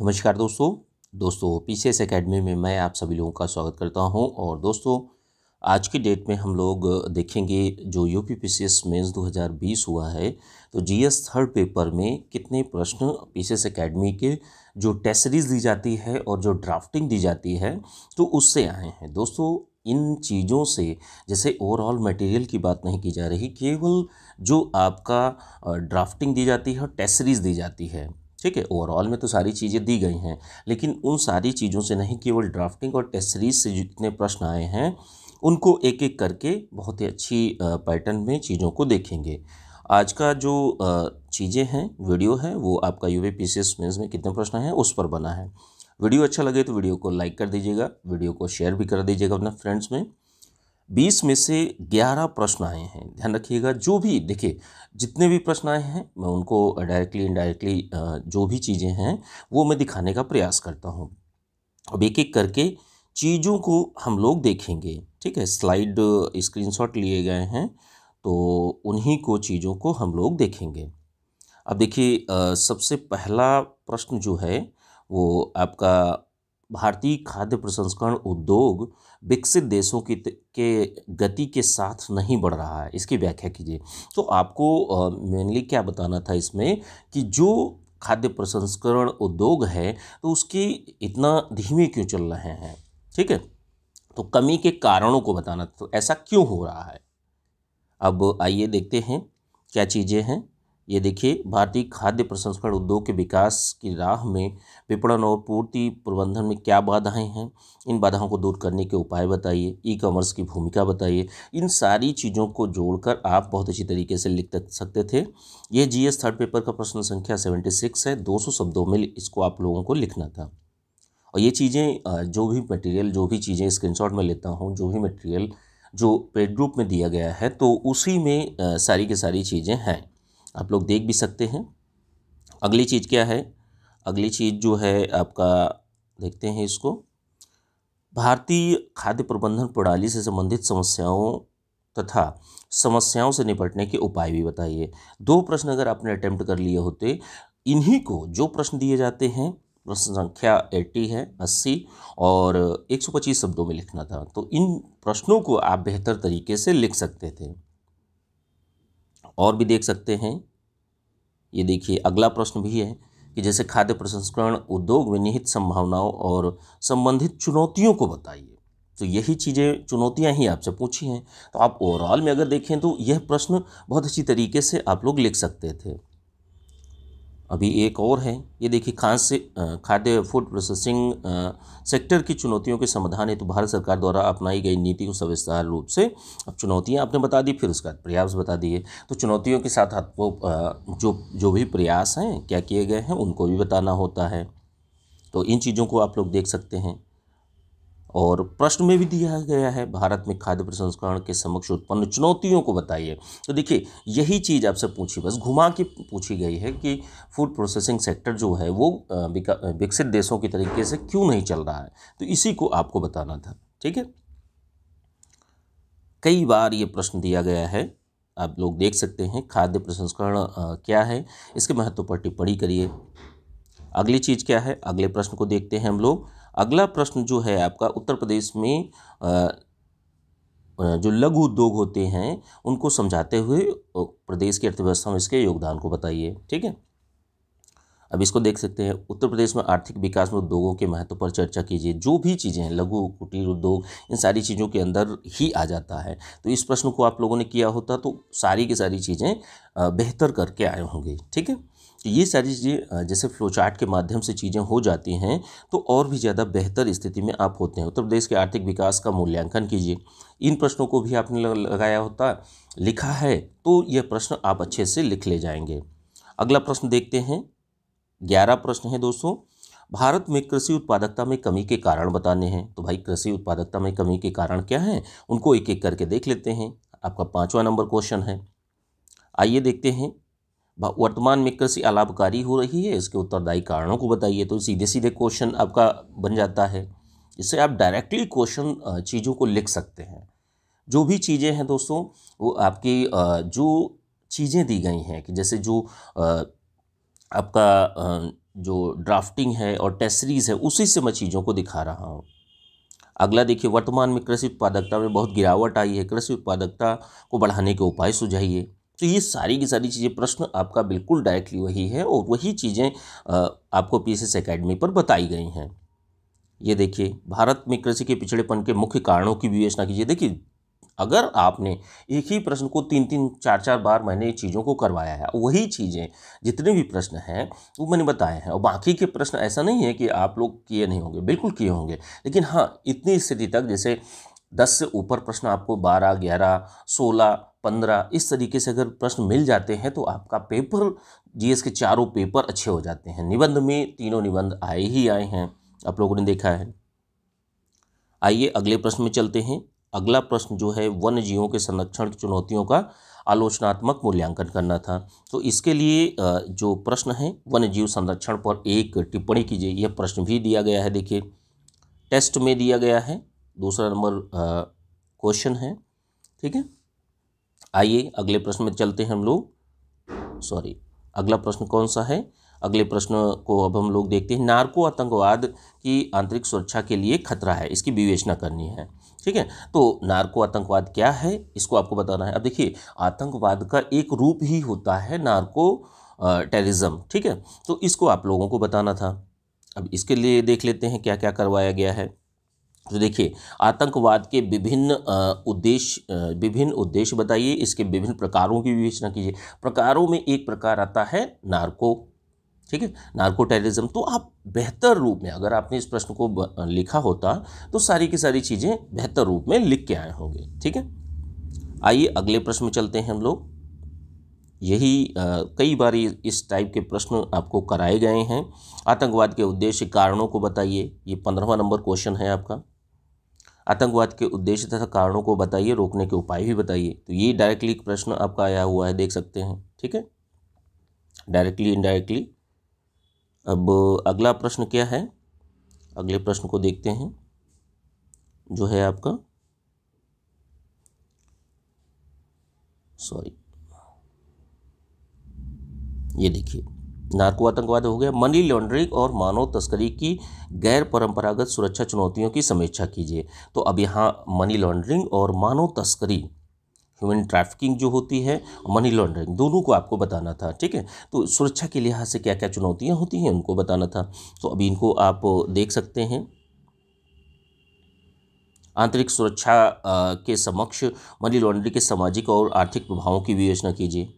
नमस्कार दोस्तों दोस्तों पी सी एस अकेडमी में मैं आप सभी लोगों का स्वागत करता हूं और दोस्तों आज की डेट में हम लोग देखेंगे जो U P P C S mains दो हज़ार बीस हुआ है तो जी एस थर्ड पेपर में कितने प्रश्न पी सी एस अकेडमी के जो टेस्ट सीरीज़ दी जाती है और जो ड्राफ्टिंग दी जाती है तो उससे आए हैं दोस्तों इन चीज़ों से जैसे ओवरऑल मटेरियल की बात नहीं की जा रही केवल जो आपका ड्राफ्टिंग दी जाती है और टेस्ट सीरीज़ दी जाती है ठीक है ओवरऑल में तो सारी चीज़ें दी गई हैं लेकिन उन सारी चीज़ों से नहीं केवल ड्राफ्टिंग और टेस्ट सीरीज से जितने प्रश्न आए हैं उनको एक एक करके बहुत ही अच्छी पैटर्न में चीज़ों को देखेंगे आज का जो चीज़ें हैं वीडियो है वो आपका यू सी पी में कितने प्रश्न हैं उस पर बना है वीडियो अच्छा लगे तो वीडियो को लाइक कर दीजिएगा वीडियो को शेयर भी कर दीजिएगा अपने फ्रेंड्स में बीस में से ग्यारह प्रश्न आए हैं ध्यान रखिएगा जो भी देखिए जितने भी प्रश्न आए हैं मैं उनको डायरेक्टली इनडायरेक्टली जो भी चीज़ें हैं वो मैं दिखाने का प्रयास करता हूँ अब एक एक करके चीज़ों को हम लोग देखेंगे ठीक है स्लाइड स्क्रीनशॉट लिए गए हैं तो उन्हीं को चीज़ों को हम लोग देखेंगे अब देखिए सबसे पहला प्रश्न जो है वो आपका भारतीय खाद्य प्रसंस्करण उद्योग विकसित देशों की के गति के साथ नहीं बढ़ रहा है इसकी व्याख्या कीजिए तो आपको मेनली क्या बताना था इसमें कि जो खाद्य प्रसंस्करण उद्योग है तो उसकी इतना धीमे क्यों चल रहे हैं ठीक है तो कमी के कारणों को बताना तो ऐसा क्यों हो रहा है अब आइए देखते हैं क्या चीज़ें हैं ये देखिए भारतीय खाद्य प्रसंस्करण उद्योग के विकास की राह में विपणन और पूर्ति प्रबंधन में क्या बाधाएं हैं इन बाधाओं को दूर करने के उपाय बताइए ई कॉमर्स की भूमिका बताइए इन सारी चीज़ों को जोड़कर आप बहुत अच्छी तरीके से लिख सकते थे ये जीएस थर्ड पेपर का प्रश्न संख्या सेवेंटी सिक्स है दो सौ शब्दों में इसको आप लोगों को लिखना था और ये चीज़ें जो भी मटेरियल जो भी चीज़ें स्क्रीनशॉट में लेता हूँ जो भी मटेरियल जो पेड ग्रुप में दिया गया है तो उसी में सारी की सारी चीज़ें हैं आप लोग देख भी सकते हैं अगली चीज़ क्या है अगली चीज़ जो है आपका देखते हैं इसको भारतीय खाद्य प्रबंधन प्रणाली से संबंधित समस्याओं तथा समस्याओं से निपटने के उपाय भी बताइए दो प्रश्न अगर आपने अटैम्प्ट कर लिए होते इन्हीं को जो प्रश्न दिए जाते हैं प्रश्न संख्या 80 है 80 और 125 शब्दों में लिखना था तो इन प्रश्नों को आप बेहतर तरीके से लिख सकते थे और भी देख सकते हैं ये देखिए अगला प्रश्न भी है कि जैसे खाद्य प्रसंस्करण उद्योग में निहित संभावनाओं और संबंधित चुनौतियों को बताइए तो यही चीज़ें चुनौतियां ही आपसे पूछी हैं तो आप ओवरऑल में अगर देखें तो यह प्रश्न बहुत अच्छी तरीके से आप लोग लिख सकते थे अभी एक और है ये देखिए से खाद्य फूड प्रोसेसिंग सेक्टर की चुनौतियों के समाधान हेतु तो भारत सरकार द्वारा अपनाई गई नीति को सविस्तार रूप से अब चुनौतियाँ आपने बता दी फिर उसका प्रयास बता दिए तो चुनौतियों के साथ आपको जो जो भी प्रयास हैं क्या किए गए हैं उनको भी बताना होता है तो इन चीज़ों को आप लोग देख सकते हैं और प्रश्न में भी दिया गया है भारत में खाद्य प्रसंस्करण के समक्ष उत्पन्न चुनौतियों को बताइए तो देखिए यही चीज़ आपसे पूछी बस घुमा के पूछी गई है कि फूड प्रोसेसिंग सेक्टर जो है वो विकसित देशों के तरीके से क्यों नहीं चल रहा है तो इसी को आपको बताना था ठीक है कई बार ये प्रश्न दिया गया है आप लोग देख सकते हैं खाद्य प्रसंस्करण क्या है इसके महत्व पर टिप्पणी करिए अगली चीज़ क्या है अगले प्रश्न को देखते हैं हम लोग अगला प्रश्न जो है आपका उत्तर प्रदेश में जो लघु उद्योग होते हैं उनको समझाते हुए प्रदेश की अर्थव्यवस्था में इसके योगदान को बताइए ठीक है अब इसको देख सकते हैं उत्तर प्रदेश में आर्थिक विकास में उद्योगों के महत्व पर चर्चा कीजिए जो भी चीज़ें हैं लघु कुटीर उद्योग इन सारी चीज़ों के अंदर ही आ जाता है तो इस प्रश्न को आप लोगों ने किया होता तो सारी की सारी चीज़ें बेहतर करके आए होंगे ठीक है कि तो ये सारी चीज़ें जैसे फ्लोचार्ट के माध्यम से चीज़ें हो जाती हैं तो और भी ज़्यादा बेहतर स्थिति में आप होते हैं उत्तर प्रदेश के आर्थिक विकास का मूल्यांकन कीजिए इन प्रश्नों को भी आपने लगाया होता लिखा है तो यह प्रश्न आप अच्छे से लिख ले जाएंगे अगला प्रश्न देखते हैं ग्यारह प्रश्न हैं दोस्तों भारत में कृषि उत्पादकता में कमी के कारण बताने हैं तो भाई कृषि उत्पादकता में कमी के कारण क्या हैं उनको एक एक करके देख लेते हैं आपका पाँचवा नंबर क्वेश्चन है आइए देखते हैं वर्तमान में कृषि अलाभकारी हो रही है इसके उत्तरदायी कारणों को बताइए तो सीधे सीधे क्वेश्चन आपका बन जाता है इससे आप डायरेक्टली क्वेश्चन चीज़ों को लिख सकते हैं जो भी चीज़ें हैं दोस्तों वो आपकी जो चीज़ें दी गई हैं कि जैसे जो आपका जो ड्राफ्टिंग है और टेस्ट सीरीज़ है उसी से मैं चीज़ों को दिखा रहा हूँ अगला देखिए वर्तमान में कृषि उत्पादकता में बहुत गिरावट आई है कृषि उत्पादकता को बढ़ाने के उपाय सुझाइए तो ये सारी की सारी चीज़ें प्रश्न आपका बिल्कुल डायरेक्टली वही है और वही चीज़ें आपको पी एस पर बताई गई हैं ये देखिए भारत में कृषि के पिछड़ेपन के मुख्य कारणों की विवेचना कीजिए देखिए अगर आपने एक ही प्रश्न को तीन तीन चार चार बार मैंने चीज़ों को करवाया है वही चीज़ें जितने भी प्रश्न हैं वो मैंने बताए हैं और बाकी के प्रश्न ऐसा नहीं है कि आप लोग किए नहीं होंगे बिल्कुल किए होंगे लेकिन हाँ इतनी स्थिति तक जैसे दस से ऊपर प्रश्न आपको बारह ग्यारह सोलह पंद्रह इस तरीके से अगर प्रश्न मिल जाते हैं तो आपका पेपर जीएस के चारों पेपर अच्छे हो जाते हैं निबंध में तीनों निबंध आए ही आए हैं आप लोगों ने देखा है आइए अगले प्रश्न में चलते हैं अगला प्रश्न जो है वन्य जीवों के संरक्षण चुनौतियों का आलोचनात्मक मूल्यांकन करना था तो इसके लिए जो प्रश्न है वन्य जीव संरक्षण पर एक टिप्पणी कीजिए यह प्रश्न भी दिया गया है देखिए टेस्ट में दिया गया है दूसरा नंबर क्वेश्चन है ठीक है आइए अगले प्रश्न में चलते हैं हम लोग सॉरी अगला प्रश्न कौन सा है अगले प्रश्न को अब हम लोग देखते हैं नार्को आतंकवाद की आंतरिक सुरक्षा के लिए खतरा है इसकी विवेचना करनी है ठीक है तो नार्को आतंकवाद क्या है इसको आपको बताना है अब देखिए आतंकवाद का एक रूप ही होता है नार्को टेररिज्म ठीक है तो इसको आप लोगों को बताना था अब इसके लिए देख लेते हैं क्या क्या करवाया गया है तो देखिए आतंकवाद के विभिन्न उद्देश्य विभिन्न उद्देश्य बताइए इसके विभिन्न प्रकारों की विवेचना कीजिए प्रकारों में एक प्रकार आता है नार्को ठीक है नार्को टेररिज्म तो आप बेहतर रूप में अगर आपने इस प्रश्न को लिखा होता तो सारी की सारी चीज़ें बेहतर रूप में लिख के आए होंगे ठीक है आइए अगले प्रश्न में चलते हैं हम लोग यही आ, कई बार इस टाइप के प्रश्न आपको कराए गए हैं आतंकवाद के उद्देश्य कारणों को बताइए ये पंद्रहवा नंबर क्वेश्चन है आपका आतंकवाद के उद्देश्य तथा कारणों को बताइए रोकने के उपाय भी बताइए तो ये डायरेक्टली प्रश्न आपका आया हुआ है देख सकते हैं ठीक है डायरेक्टली इनडायरेक्टली अब अगला प्रश्न क्या है अगले प्रश्न को देखते हैं जो है आपका सॉरी ये देखिए नार्को आतंकवाद हो गया मनी लॉन्ड्रिंग और मानव तस्करी की गैर परंपरागत सुरक्षा चुनौतियों की समीक्षा कीजिए तो अब यहाँ मनी लॉन्ड्रिंग और मानव तस्करी ह्यूमन ट्रैफिकिंग जो होती है मनी लॉन्ड्रिंग दोनों को आपको बताना था ठीक है तो सुरक्षा के लिहाज से क्या क्या चुनौतियाँ होती हैं उनको बताना था तो अभी इनको आप देख सकते हैं आंतरिक सुरक्षा के समक्ष मनी लॉन्ड्रिंग के सामाजिक और आर्थिक प्रभावों की विवेचना कीजिए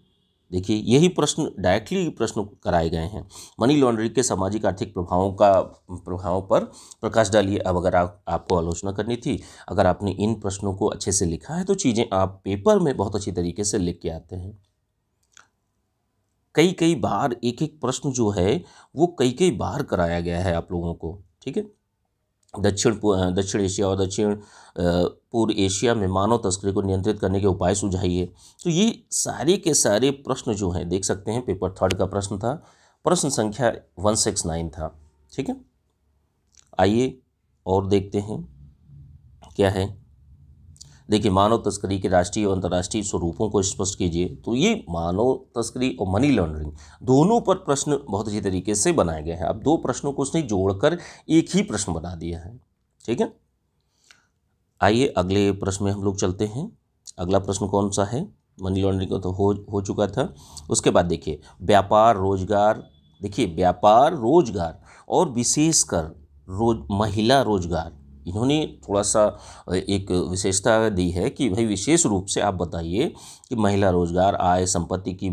देखिए यही प्रश्न डायरेक्टली प्रश्न कराए गए हैं मनी लॉन्ड्रिंग के सामाजिक आर्थिक प्रभावों का प्रभावों पर प्रकाश डालिए अब अगर आप, आपको आलोचना करनी थी अगर आपने इन प्रश्नों को अच्छे से लिखा है तो चीज़ें आप पेपर में बहुत अच्छी तरीके से लिख के आते हैं कई कई बार एक एक प्रश्न जो है वो कई कई बार कराया गया है आप लोगों को ठीक है दक्षिण दक्षिण एशिया और दक्षिण पूर्व एशिया में मानव तस्करी को नियंत्रित करने के उपाय सुझाइए तो ये सारे के सारे प्रश्न जो हैं देख सकते हैं पेपर थर्ड का प्रश्न था प्रश्न संख्या वन सिक्स नाइन था ठीक है आइए और देखते हैं क्या है देखिए मानव तस्करी के राष्ट्रीय और अंतर्राष्ट्रीय स्वरूपों को स्पष्ट कीजिए तो ये मानव तस्करी और मनी लॉन्ड्रिंग दोनों पर प्रश्न बहुत अच्छी तरीके से बनाए गए हैं अब दो प्रश्नों को उसने जोड़कर एक ही प्रश्न बना दिया है ठीक है आइए अगले प्रश्न में हम लोग चलते हैं अगला प्रश्न कौन सा है मनी लॉन्ड्रिंग का तो हो हो चुका था उसके बाद देखिए व्यापार रोजगार देखिए व्यापार रोजगार और विशेषकर रोज महिला रोजगार इन्होंने थोड़ा सा एक विशेषता दी है कि भाई विशेष रूप से आप बताइए कि महिला रोजगार आय संपत्ति की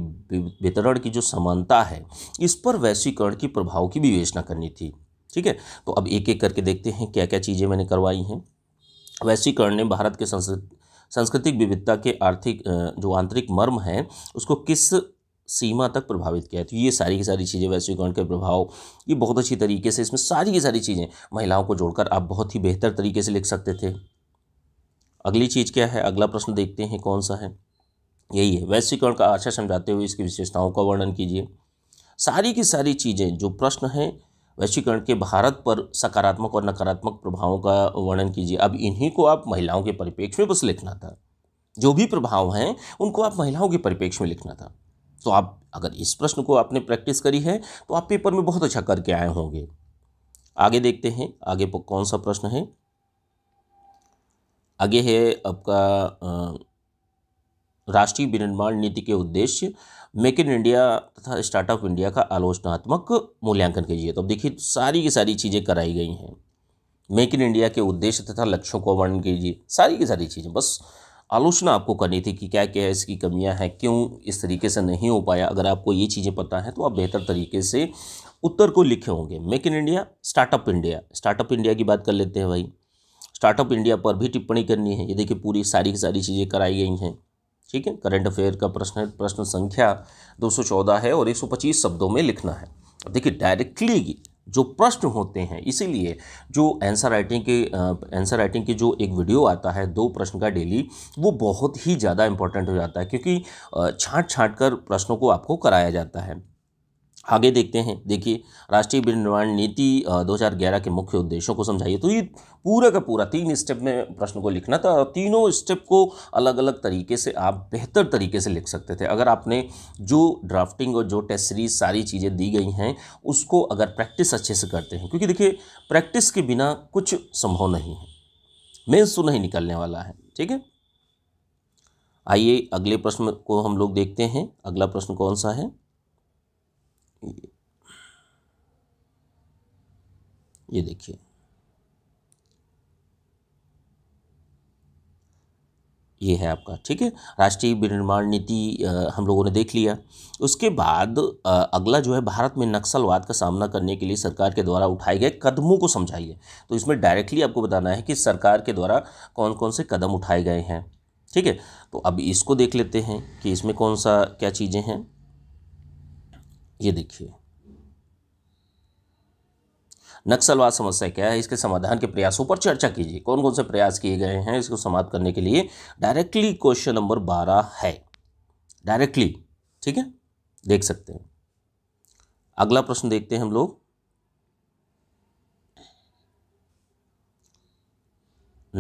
वितरण की जो समानता है इस पर वैश्वीकरण की प्रभाव की विवेचना करनी थी ठीक है तो अब एक एक करके देखते हैं क्या क्या चीज़ें मैंने करवाई हैं वैश्वीकरण ने भारत के संस्कृत सांस्कृतिक विविधता के आर्थिक जो आंतरिक मर्म है उसको किस सीमा तक प्रभावित किया है तो ये सारी की सारी चीज़ें वैश्वीकरण के प्रभाव ये बहुत अच्छी तरीके से इसमें सारी की सारी चीज़ें महिलाओं को जोड़कर आप बहुत ही बेहतर तरीके से लिख सकते थे अगली चीज़ क्या है अगला प्रश्न देखते हैं कौन सा है यही है वैश्वीकरण का आशा समझाते हुए इसकी विशेषताओं का वर्णन कीजिए सारी की सारी चीज़ें जो प्रश्न हैं वैश्वीकरण के भारत पर सकारात्मक और नकारात्मक प्रभावों का वर्णन कीजिए अब इन्हीं को आप महिलाओं के परिप्रेक्ष्य में बस लिखना था जो भी प्रभाव हैं उनको आप महिलाओं के परिप्रेक्ष्य में लिखना था तो आप अगर इस प्रश्न को आपने प्रैक्टिस करी है तो आप पेपर में बहुत अच्छा करके आए होंगे आगे देखते हैं आगे पर कौन सा प्रश्न है आगे है आपका राष्ट्रीय विनिर्माण नीति के उद्देश्य मेक इन इंडिया तथा स्टार्टअप इंडिया का आलोचनात्मक मूल्यांकन कीजिए तो अब देखिए सारी की सारी चीज़ें कराई गई हैं मेक इन इंडिया के उद्देश्य तथा लक्ष्यों को वर्णन कीजिए सारी की सारी चीज़ें बस आलोचना आपको करनी थी कि क्या क्या है इसकी कमियां हैं क्यों इस तरीके से नहीं हो पाया अगर आपको ये चीज़ें पता हैं तो आप बेहतर तरीके से उत्तर को लिखे होंगे make in India startup India startup India की बात कर लेते हैं भाई स्टार्टअप इंडिया पर भी टिप्पणी करनी है ये देखिए पूरी सारी की सारी चीज़ें कराई गई हैं ठीक है करंट अफेयर का प्रश्न प्रश्न संख्या 214 है और 125 शब्दों में लिखना है देखिए डायरेक्टली जो प्रश्न होते हैं इसीलिए जो आंसर राइटिंग के आंसर राइटिंग की जो एक वीडियो आता है दो प्रश्न का डेली वो बहुत ही ज़्यादा इंपॉर्टेंट हो जाता है क्योंकि छाँट छाँट कर प्रश्नों को आपको कराया जाता है आगे देखते हैं देखिए राष्ट्रीय विनिर्माण नीति 2011 के मुख्य उद्देश्यों को समझाइए तो ये पूरा का पूरा तीन स्टेप में प्रश्न को लिखना था और तीनों स्टेप को अलग अलग तरीके से आप बेहतर तरीके से लिख सकते थे अगर आपने जो ड्राफ्टिंग और जो टेस्ट सीरीज सारी चीज़ें दी गई हैं उसको अगर प्रैक्टिस अच्छे से करते हैं क्योंकि देखिए प्रैक्टिस के बिना कुछ संभव नहीं है मेन्स तो नहीं निकलने वाला है ठीक है आइए अगले प्रश्न को हम लोग देखते हैं अगला प्रश्न कौन सा है ये देखिए ये है आपका ठीक है राष्ट्रीय विनिर्माण नीति हम लोगों ने देख लिया उसके बाद आ, अगला जो है भारत में नक्सलवाद का सामना करने के लिए सरकार के द्वारा उठाए गए कदमों को समझाइए तो इसमें डायरेक्टली आपको बताना है कि सरकार के द्वारा कौन कौन से कदम उठाए गए हैं ठीक है तो अब इसको देख लेते हैं कि इसमें कौन सा क्या चीज़ें हैं ये देखिए नक्सलवाद समस्या क्या है इसके समाधान के प्रयासों पर चर्चा कीजिए कौन कौन से प्रयास किए गए हैं इसको समाप्त करने के लिए डायरेक्टली क्वेश्चन नंबर बारह है डायरेक्टली ठीक है देख सकते हैं अगला प्रश्न देखते हैं हम लोग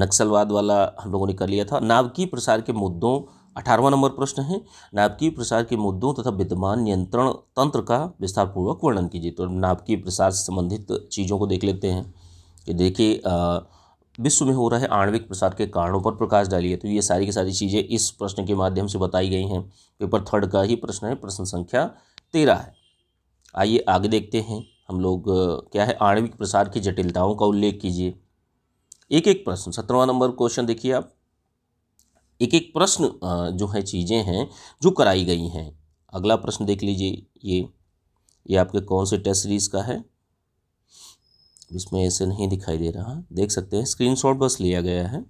नक्सलवाद वाला हम लोगों ने कर लिया था नावकी प्रसार के मुद्दों अठारहवा नंबर प्रश्न है नाभिकीय प्रसार के मुद्दों तथा विद्यमान नियंत्रण तंत्र का विस्तारपूर्वक वर्णन कीजिए तो नाभिकीय प्रसार से संबंधित चीज़ों को देख लेते हैं कि देखिए विश्व में हो रहे आणविक प्रसार के कारणों पर प्रकाश डालिए तो ये सारी की सारी चीज़ें इस प्रश्न के माध्यम से बताई गई हैं पेपर थर्ड का ही प्रश्न है प्रश्न संख्या तेरह है आइए आगे देखते हैं हम लोग क्या है आणविक प्रसार की जटिलताओं का उल्लेख कीजिए एक एक प्रश्न सत्रहवा नंबर क्वेश्चन देखिए आप एक एक प्रश्न जो है चीज़ें हैं जो कराई गई हैं अगला प्रश्न देख लीजिए ये ये आपके कौन से टेस्ट सीरीज़ का है इसमें ऐसे नहीं दिखाई दे रहा देख सकते हैं स्क्रीनशॉट बस लिया गया है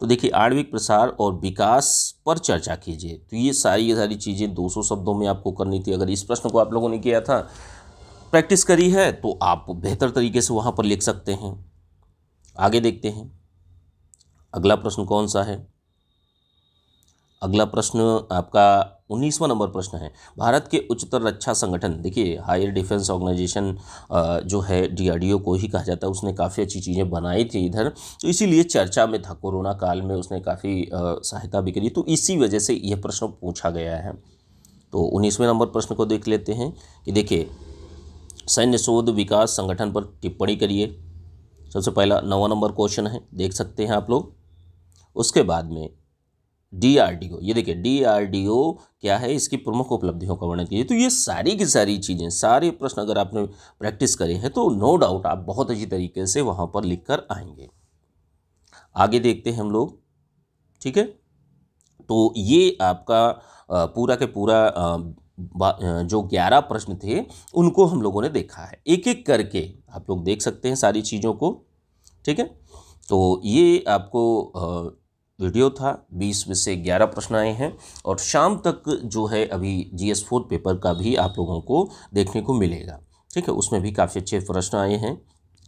तो देखिए आणविक प्रसार और विकास पर चर्चा कीजिए तो ये सारी ये सारी चीज़ें 200 शब्दों में आपको करनी थी अगर इस प्रश्न को आप लोगों ने किया था प्रैक्टिस करी है तो आप बेहतर तरीके से वहाँ पर लिख सकते हैं आगे देखते हैं अगला प्रश्न कौन सा है अगला प्रश्न आपका उन्नीसवां नंबर प्रश्न है भारत के उच्चतर रक्षा संगठन देखिए हायर डिफेंस ऑर्गेनाइजेशन जो है डीआरडीओ को ही कहा जाता है उसने काफ़ी अच्छी चीज़ें बनाई थी इधर तो इसीलिए चर्चा में था कोरोना काल में उसने काफ़ी सहायता भी करी तो इसी वजह से यह प्रश्न पूछा गया है तो उन्नीसवें नंबर प्रश्न को देख लेते हैं कि देखिए सैन्य शोध विकास संगठन पर टिप्पणी करिए सबसे पहला नवा नंबर क्वेश्चन है देख सकते हैं आप लोग उसके बाद में डीआरडीओ ये देखिए डीआरडीओ क्या है इसकी प्रमुख उपलब्धियों का वर्णन कीजिए तो ये सारी की सारी चीज़ें सारे प्रश्न अगर आपने प्रैक्टिस करे हैं तो नो डाउट आप बहुत अच्छी तरीके से वहाँ पर लिख कर आएंगे आगे देखते हैं हम लोग ठीक है तो ये आपका पूरा के पूरा जो ग्यारह प्रश्न थे उनको हम लोगों ने देखा है एक एक करके आप लोग देख सकते हैं सारी चीज़ों को ठीक है तो ये आपको वीडियो था 20 में से 11 प्रश्न आए हैं और शाम तक जो है अभी जी एस फोर्थ पेपर का भी आप लोगों को देखने को मिलेगा ठीक है उसमें भी काफ़ी अच्छे प्रश्न आए हैं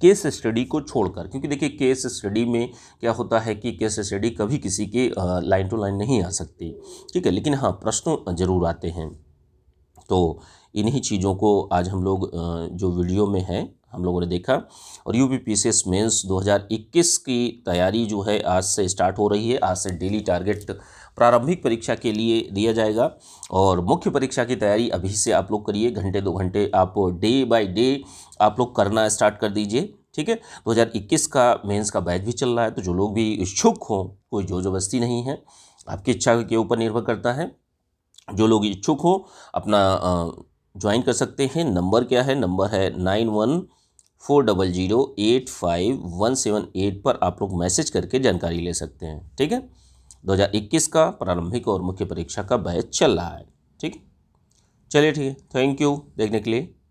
केस स्टडी को छोड़कर क्योंकि देखिए केस स्टडी में क्या होता है कि केस स्टडी कभी किसी के लाइन टू लाइन नहीं आ सकती ठीक है लेकिन हाँ प्रश्न ज़रूर आते हैं तो इन्हीं चीज़ों को आज हम लोग जो वीडियो में हैं हम लोगों ने देखा और U P P C S mains दो की तैयारी जो है आज से स्टार्ट हो रही है आज से डेली टारगेट प्रारंभिक परीक्षा के लिए दिया जाएगा और मुख्य परीक्षा की तैयारी अभी से आप लोग करिए घंटे दो घंटे आप डे बाय डे आप लोग करना स्टार्ट कर दीजिए ठीक है 2021 का मेंस का बैच भी चल रहा है तो जो लोग भी इच्छुक हों कोई जोर जबरस्ती नहीं है आपकी इच्छा के ऊपर निर्भर करता है जो लोग इच्छुक हो अपना ज्वाइन कर सकते हैं नंबर क्या है नंबर है nine one four double zero eight five one seven eight पर आप लोग मैसेज करके जानकारी ले सकते हैं ठीक है 2021 का प्रारंभिक और मुख्य परीक्षा का बैच चल रहा है ठीक चलिए ठीक है थैंक यू देखने के लिए